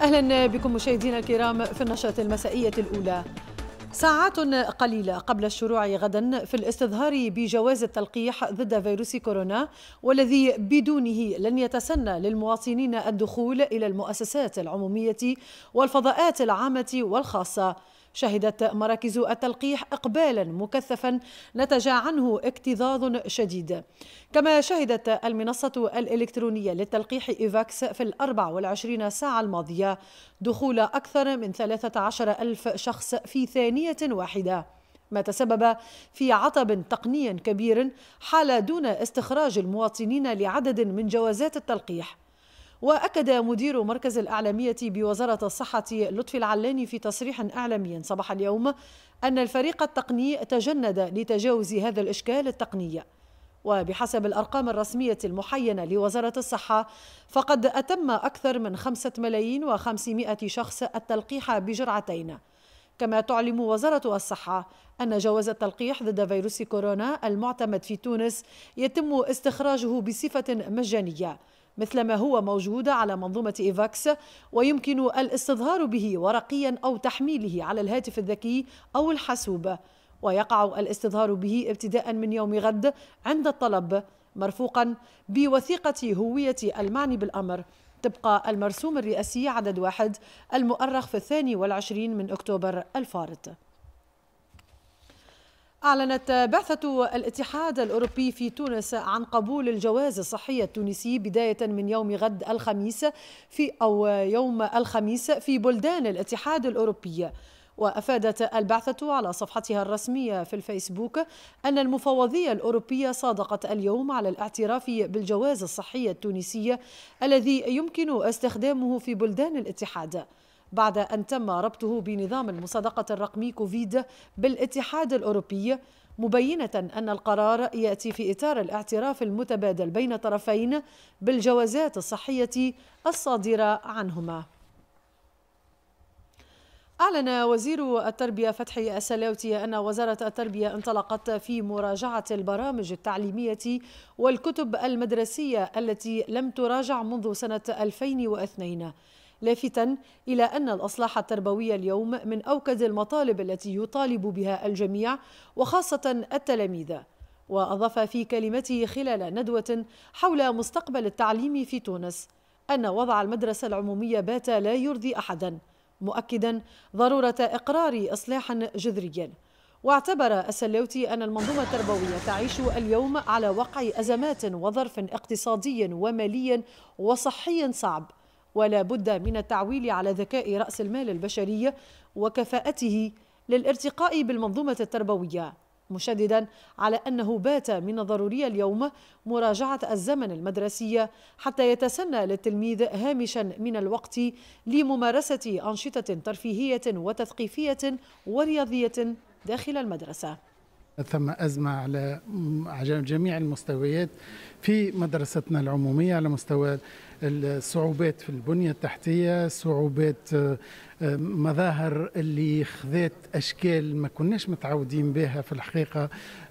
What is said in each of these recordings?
أهلا بكم مشاهدينا الكرام في النشرة المسائية الأولى ساعات قليلة قبل الشروع غدا في الاستظهار بجواز التلقيح ضد فيروس كورونا والذي بدونه لن يتسنى للمواطنين الدخول إلى المؤسسات العمومية والفضاءات العامة والخاصة شهدت مراكز التلقيح إقبالا مكثفا نتج عنه اكتظاظ شديد كما شهدت المنصة الإلكترونية للتلقيح إيفاكس في الأربع والعشرين ساعة الماضية دخول أكثر من 13 ألف شخص في ثانية واحدة ما تسبب في عطب تقني كبير حال دون استخراج المواطنين لعدد من جوازات التلقيح وأكد مدير مركز الأعلامية بوزارة الصحة لطفي العلاني في تصريح إعلامي صباح اليوم أن الفريق التقني تجند لتجاوز هذا الإشكال التقني وبحسب الأرقام الرسمية المحينة لوزارة الصحة فقد أتم أكثر من خمسة ملايين وخمسمائة شخص التلقيح بجرعتين كما تعلم وزارة الصحة أن جواز التلقيح ضد فيروس كورونا المعتمد في تونس يتم استخراجه بصفة مجانية مثل ما هو موجود على منظومة إيفاكس ويمكن الاستظهار به ورقيا أو تحميله على الهاتف الذكي أو الحاسوب ويقع الاستظهار به ابتداء من يوم غد عند الطلب مرفوقا بوثيقة هوية المعني بالأمر تبقى المرسوم الرئاسي عدد واحد المؤرخ في الثاني والعشرين من أكتوبر الفارط أعلنت بعثة الاتحاد الأوروبي في تونس عن قبول الجواز الصحي التونسي بداية من يوم غد الخميس في أو يوم الخميس في بلدان الاتحاد الأوروبي وأفادت البعثة على صفحتها الرسمية في الفيسبوك أن المفوضية الأوروبية صادقت اليوم على الاعتراف بالجواز الصحي التونسي الذي يمكن استخدامه في بلدان الاتحاد بعد أن تم ربطه بنظام المصادقة الرقمي كوفيد بالاتحاد الأوروبي مبينة أن القرار يأتي في إطار الاعتراف المتبادل بين طرفين بالجوازات الصحية الصادرة عنهما أعلن وزير التربية فتحي السلاوتي أن وزارة التربية انطلقت في مراجعة البرامج التعليمية والكتب المدرسية التي لم تراجع منذ سنة 2002 لافتا إلى أن الأصلاح التربوي اليوم من أوكد المطالب التي يطالب بها الجميع وخاصة التلاميذ وأضاف في كلمته خلال ندوة حول مستقبل التعليم في تونس أن وضع المدرسة العمومية بات لا يرضي أحدا مؤكدا ضرورة إقرار إصلاح جذري واعتبر السلوتي أن المنظومة التربوية تعيش اليوم على وقع أزمات وظرف اقتصادي ومالي وصحي صعب ولا بد من التعويل على ذكاء راس المال البشري وكفاءته للارتقاء بالمنظومه التربويه مشددا على انه بات من الضروري اليوم مراجعه الزمن المدرسي حتى يتسنى للتلميذ هامشا من الوقت لممارسه انشطه ترفيهيه وتثقيفيه ورياضيه داخل المدرسه ثم أزمة على جميع المستويات في مدرستنا العمومية على مستوى الصعوبات في البنية التحتية صعوبات آه، آه، مظاهر اللي خذات أشكال ما كناش متعودين بها في الحقيقة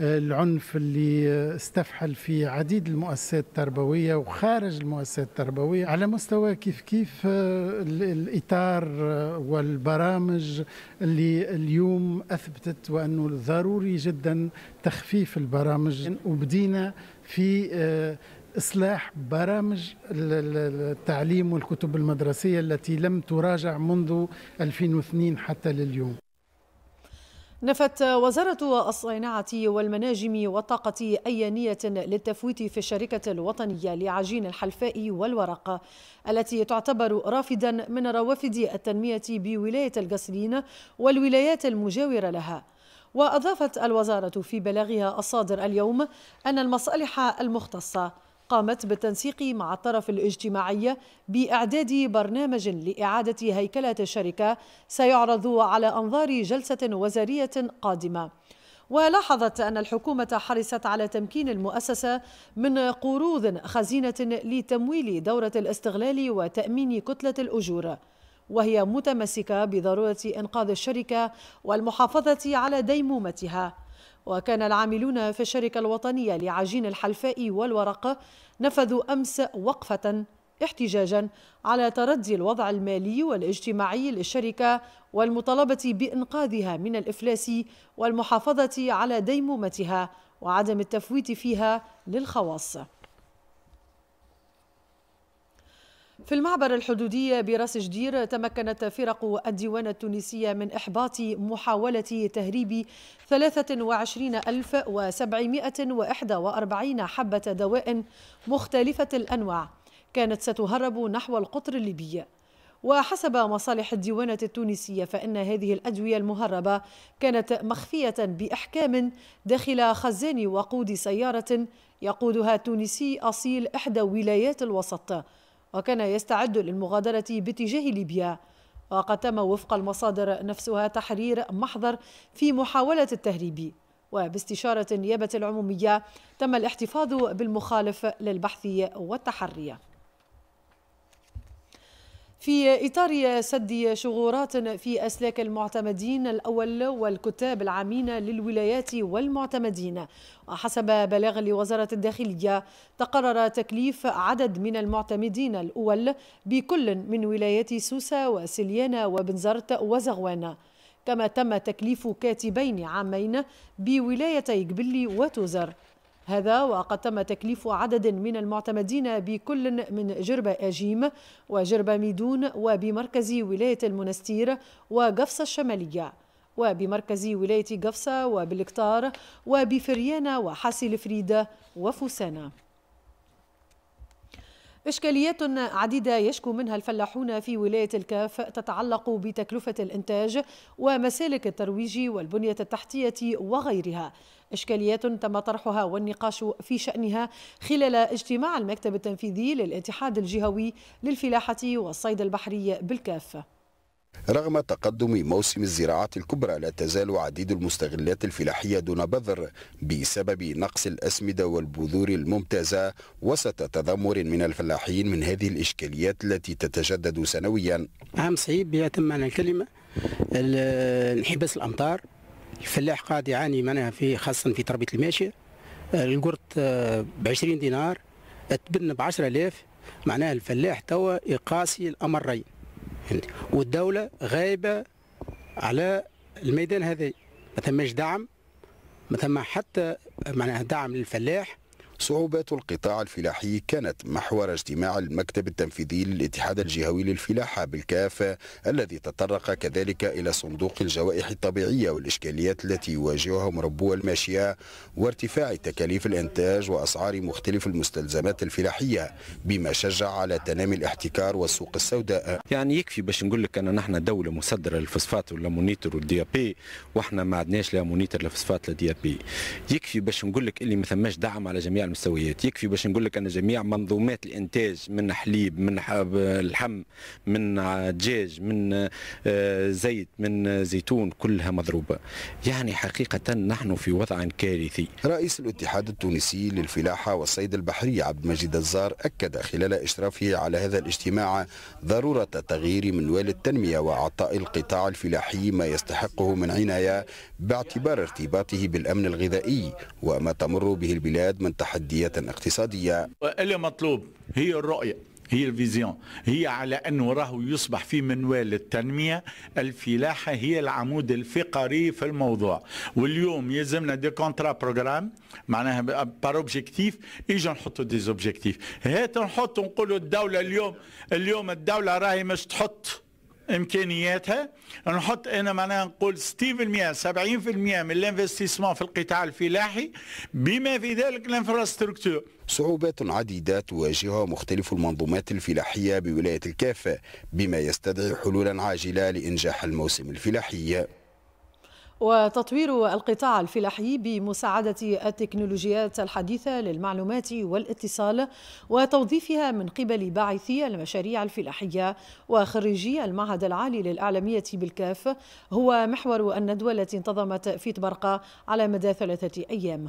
آه، العنف اللي استفحل في عديد المؤسسات التربوية وخارج المؤسسات التربوية على مستوى كيف كيف الإطار والبرامج اللي اليوم أثبتت وأنه ضروري جدا تخفيف البرامج وبدينا في آه، إصلاح برامج التعليم والكتب المدرسية التي لم تراجع منذ 2002 حتى لليوم نفت وزارة الصناعة والمناجم والطاقة أي نية للتفويت في الشركة الوطنية لعجين الحلفاء والورق التي تعتبر رافدا من روافد التنمية بولاية القصرين والولايات المجاورة لها وأضافت الوزارة في بلاغها الصادر اليوم أن المصالح المختصة قامت بالتنسيق مع الطرف الاجتماعي بإعداد برنامج لإعادة هيكلة الشركة سيعرض على أنظار جلسة وزارية قادمة ولاحظت أن الحكومة حرصت على تمكين المؤسسة من قروض خزينة لتمويل دورة الاستغلال وتأمين كتلة الأجور وهي متمسكة بضرورة إنقاذ الشركة والمحافظة على ديمومتها وكان العاملون في الشركة الوطنية لعجين الحلفاء والورق نفذوا أمس وقفة احتجاجا على تردي الوضع المالي والاجتماعي للشركة والمطالبة بإنقاذها من الإفلاس والمحافظة على ديمومتها وعدم التفويت فيها للخواص في المعبر الحدودي براس جدير تمكنت فرق الديوان التونسية من إحباط محاولة تهريب 23741 حبة دواء مختلفة الأنواع كانت ستهرب نحو القطر الليبي وحسب مصالح الديوانة التونسية فإن هذه الأدوية المهربة كانت مخفية بإحكام داخل خزان وقود سيارة يقودها تونسي أصيل إحدى ولايات الوسط وكان يستعد للمغادرة باتجاه ليبيا وقد تم وفق المصادر نفسها تحرير محضر في محاولة التهريب وباستشارة النيابة العمومية تم الاحتفاظ بالمخالف للبحث والتحري في إطار سد شغورات في أسلاك المعتمدين الأول والكتاب العامين للولايات والمعتمدين وحسب بلاغ لوزارة الداخلية تقرر تكليف عدد من المعتمدين الأول بكل من ولايات سوسة وسليانة وبنزرت وزغوانة كما تم تكليف كاتبين عامين بولايتي قبلي وتوزر هذا وقد تم تكليف عدد من المعتمدين بكل من جربة أجيم وجربة ميدون وبمركز ولاية المنستير وقفصة الشمالية وبمركز ولاية قفصة وبالكتار وبفريانة وحاسي الفريدة وفوسانة إشكاليات عديدة يشكو منها الفلاحون في ولاية الكاف تتعلق بتكلفة الإنتاج ومسالك الترويج والبنية التحتية وغيرها إشكاليات تم طرحها والنقاش في شأنها خلال اجتماع المكتب التنفيذي للاتحاد الجهوي للفلاحة والصيد البحري بالكاف رغم تقدم موسم الزراعة الكبرى لا تزال عديد المستغلات الفلاحية دون بذر بسبب نقص الأسمدة والبذور الممتازة وسط تذمر من الفلاحين من هذه الإشكاليات التي تتجدد سنويا عام صعيب بيتم معنى الكلمة انحباس الأمطار الفلاح قاعد يعاني معناها في خاصة في تربية الماشية القرط آه، ب 20 دينار التبن ب 10000 معناها الفلاح توا يقاسي الأمرين والدوله غايبه على الميدان هذا ما ثماش دعم ما ثم حتى معناها دعم للفلاح صعوبات القطاع الفلاحي كانت محور اجتماع المكتب التنفيذي للاتحاد الجهوي للفلاحة بالكافة الذي تطرق كذلك إلى صندوق الجوائح الطبيعية والإشكاليات التي يواجهها مربو الماشية وارتفاع تكاليف الإنتاج وأسعار مختلف المستلزمات الفلاحية بما شجع على تنامي الاحتكار والسوق السوداء يعني يكفي باش نقول لك أن نحن دولة مصدرة للفوسفات والأمونيتر والدي بي وإحنا ما عدناش لا مونيتر لا فوسفات لا دي بي يكفي باش نقول لك اللي ما ثماش دعم على جميع المستويات يكفي باش نقول لك ان جميع منظومات الانتاج من حليب من لحم من دجاج من آه، زيت من زيتون كلها مضروبه يعني حقيقه نحن في وضع كارثي رئيس الاتحاد التونسي للفلاحه والصيد البحري عبد المجيد الزار اكد خلال اشرافه على هذا الاجتماع ضروره تغيير منوال التنميه واعطاء القطاع الفلاحي ما يستحقه من عنايه باعتبار ارتباطه بالامن الغذائي وما تمر به البلاد من تحديات مادية اقتصادية اللي مطلوب هي الرؤية هي الفيزيون هي على أنه راهو يصبح في منوال التنمية الفلاحة هي العمود الفقري في الموضوع واليوم يلزمنا دي كونترا بروجرام معناها بار اوبجيكتيف ايجا نحطوا دي اوبجيكتيف هات نحطوا نقولوا الدولة اليوم اليوم الدولة راهي مش تحط امكانياتها نحط انا معناها نقول 60% 70% من الانفستيسمون في القطاع الفلاحي بما في ذلك الانفراستركتور صعوبات عديدة تواجهها مختلف المنظومات الفلاحية بولاية الكافة بما يستدعي حلولا عاجلة لإنجاح الموسم الفلاحي وتطوير القطاع الفلاحي بمساعدة التكنولوجيات الحديثة للمعلومات والاتصال وتوظيفها من قبل باعثي المشاريع الفلاحية وخريجي المعهد العالي للإعلامية بالكاف هو محور الندوة التي انتظمت في تبرقة على مدى ثلاثة أيام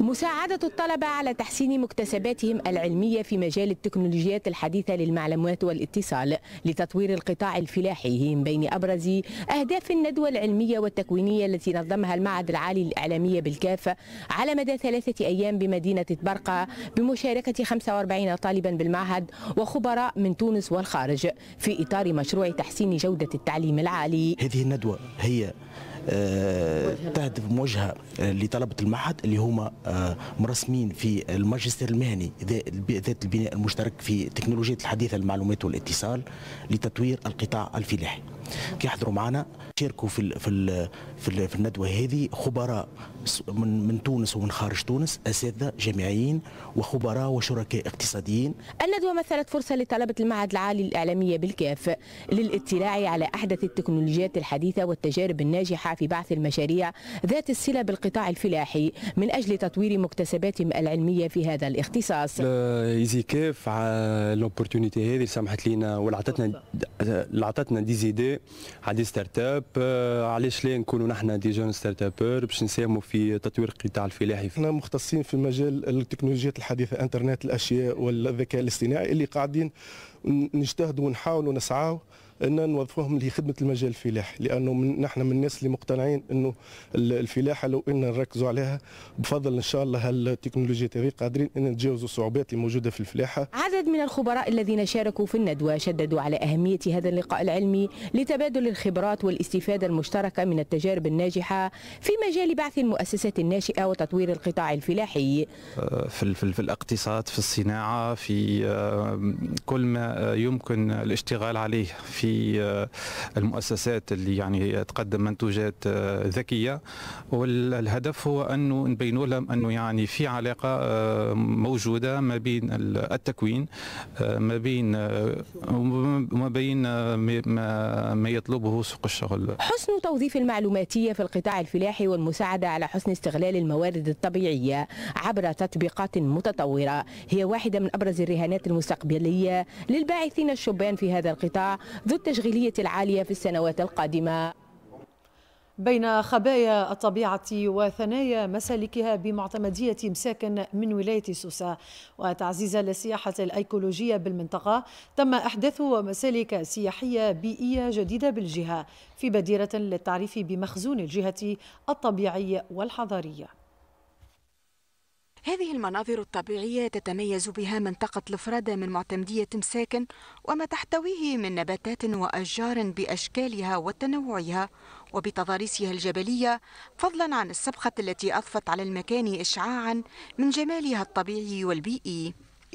مساعدة الطلبة على تحسين مكتسباتهم العلمية في مجال التكنولوجيات الحديثة للمعلومات والاتصال لتطوير القطاع الفلاحي هي من بين أبرز أهداف الندوة العلمية والتكوينية التي نظمها المعهد العالي الإعلامية بالكافة على مدى ثلاثة أيام بمدينة برقة بمشاركة 45 طالبا بالمعهد وخبراء من تونس والخارج في إطار مشروع تحسين جودة التعليم العالي هذه الندوة هي آه، تهدف موجهه آه، لطلبه المعهد اللي هما آه، مرسمين في الماجستير المهني ذات البناء المشترك في التكنولوجيات الحديثه المعلومات والاتصال لتطوير القطاع الفلاحي كيحضروا معنا شاركوا في الـ في الـ في, الـ في الندوه هذه خبراء من من تونس ومن خارج تونس اساتذه جامعيين وخبراء وشركاء اقتصاديين الندوه مثلت فرصه لطلبه المعهد العالي الاعلاميه بالكاف للاطلاع على احدث التكنولوجيات الحديثه والتجارب الناجحه في بعث المشاريع ذات الصله بالقطاع الفلاحي من اجل تطوير مكتسباتهم العلميه في هذا الاختصاص ايزي كاف على هذه سمحت لنا واللي عطتنا اللي عطتنا دي زيدي عندي ستارت اب آه، علاش لا نكونوا نحن دي جون ستارت ابور باش نساهموا في تطوير القطاع الفلاحي احنا مختصين في مجال التكنولوجيات الحديثه انترنت الاشياء والذكاء الاصطناعي اللي قاعدين نجتهدوا ونحاولوا نسعاو ان نوظفوهم لخدمه المجال الفلاحي لانه من نحن من الناس اللي مقتنعين انه الفلاحه لو ان نركزوا عليها بفضل ان شاء الله هالتكنولوجيا هذه قادرين ان نتجاوزوا الصعوبات الموجوده في الفلاحه. عدد من الخبراء الذين شاركوا في الندوه شددوا على اهميه هذا اللقاء العلمي لتبادل الخبرات والاستفاده المشتركه من التجارب الناجحه في مجال بعث المؤسسات الناشئه وتطوير القطاع الفلاحي. آه، في, في, في الاقتصاد في الصناعه في آه، كل ما يمكن الاشتغال عليه في في آه، المؤسسات اللي يعني تقدم منتوجات آه، ذكيه والهدف هو انه نبين لهم انه يعني في علاقه آه، موجوده ما بين التكوين ما بين وما بين ما يطلبه سوق الشغل حسن توظيف المعلوماتيه في القطاع الفلاحي والمساعده على حسن استغلال الموارد الطبيعيه عبر تطبيقات متطوره هي واحده من ابرز الرهانات المستقبليه للباعثين الشبان في هذا القطاع ذو التشغيلية العالية في السنوات القادمة بين خبايا الطبيعة وثنايا مسالكها بمعتمدية مساكن من ولاية سوسة وتعزيزا للسياحة الأيكولوجية بالمنطقة تم إحداث مسالك سياحية بيئية جديدة بالجهة في بديرة للتعريف بمخزون الجهة الطبيعي والحضاري هذه المناظر الطبيعية تتميز بها منطقة الفرادة من معتمدية مساكن وما تحتويه من نباتات وأشجار بأشكالها وتنوعها وبتضاريسها الجبلية فضلا عن السبخة التي أضفت على المكان إشعاعا من جمالها الطبيعي والبيئي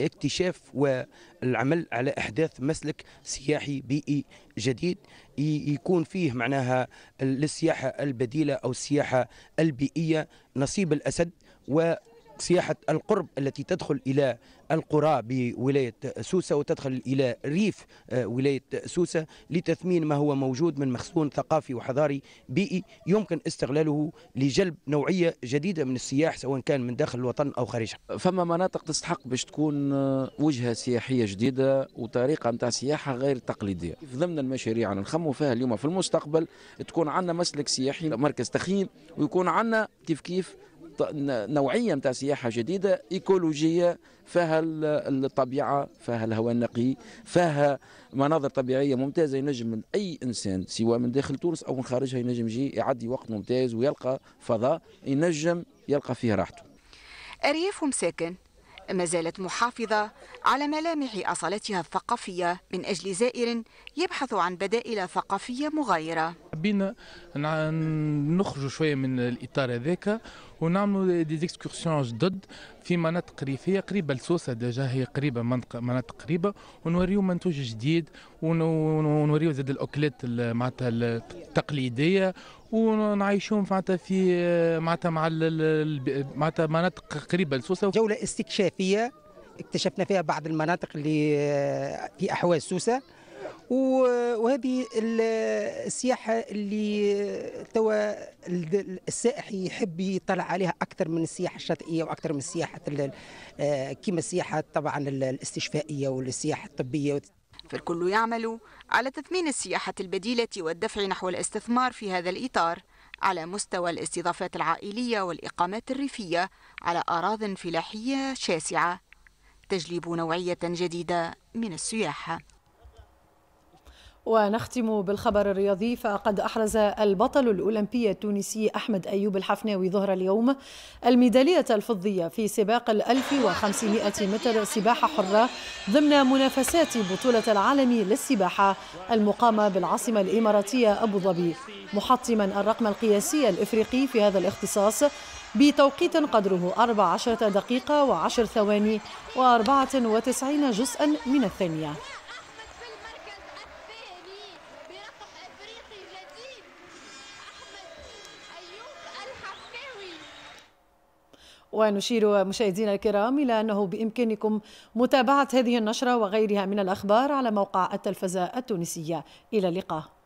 اكتشاف والعمل على احداث مسلك سياحي بيئي جديد يكون فيه معناها للسياحه البديله او السياحه البيئيه نصيب الاسد و سياحة القرب التي تدخل إلى القرى بولاية سوسة وتدخل إلى ريف آه، ولاية سوسة لتثمين ما هو موجود من مخزون ثقافي وحضاري بيئي يمكن استغلاله لجلب نوعية جديدة من السياح سواء كان من داخل الوطن أو خارجه فما مناطق تستحق باش تكون آه، وجهة سياحية جديدة وطريقة نتاع سياحة غير تقليدية في ضمن المشاريع نخموا فيها اليوم في المستقبل تكون عندنا مسلك سياحي مركز تخييم ويكون عندنا كيف كيف نوعيه نتاع سياحه جديده ايكولوجيه فيها الطبيعه فيها الهواء النقي فيها مناظر طبيعيه ممتازه ينجم اي انسان سواء من داخل تونس او من خارجها ينجم يجي يعدي وقت ممتاز ويلقى فضاء ينجم يلقى فيه راحته ارياف مساكن ما زالت محافظة على ملامح أصالتها الثقافية من أجل زائر يبحث عن بدائل ثقافية مغايرة حبينا نخرج شوية من الإطار هذاك ونعملوا دي زيكسكورسيون جدد في مناطق ريفيه قريبه لسوسه ديجا هي قريبه منطقه مناطق قريبه ونوريو منتوج جديد ونوريو زاد الاكلات معناتها التقليديه ونعيشوهم معناتها في معناتها مع معناتها مناطق قريبه لسوسه جوله استكشافيه اكتشفنا فيها بعض المناطق اللي آه، في احواز سوسه وهذه السياحه اللي توا السائح يحب يطلع عليها اكثر من السياحه الشاطئيه واكثر من السياحه آه، كما السياحه طبعا الاستشفائيه والسياحه الطبيه فالكل يعمل على تثمين السياحه البديله والدفع نحو الاستثمار في هذا الاطار على مستوى الاستضافات العائليه والاقامات الريفيه على اراض فلاحيه شاسعه تجلب نوعيه جديده من السياحه ونختم بالخبر الرياضي فقد أحرز البطل الأولمبي التونسي أحمد أيوب الحفناوي ظهر اليوم الميدالية الفضية في سباق الألف وخمسمائة متر سباحة حرة ضمن منافسات بطولة العالم للسباحة المقامة بالعاصمة الإماراتية أبو ظبي محطما الرقم القياسي الإفريقي في هذا الاختصاص بتوقيت قدره 14 دقيقة و10 ثواني و94 جزءا من الثانية ونشير مشاهدينا الكرام إلى أنه بإمكانكم متابعة هذه النشرة وغيرها من الأخبار على موقع التلفزة التونسية إلى اللقاء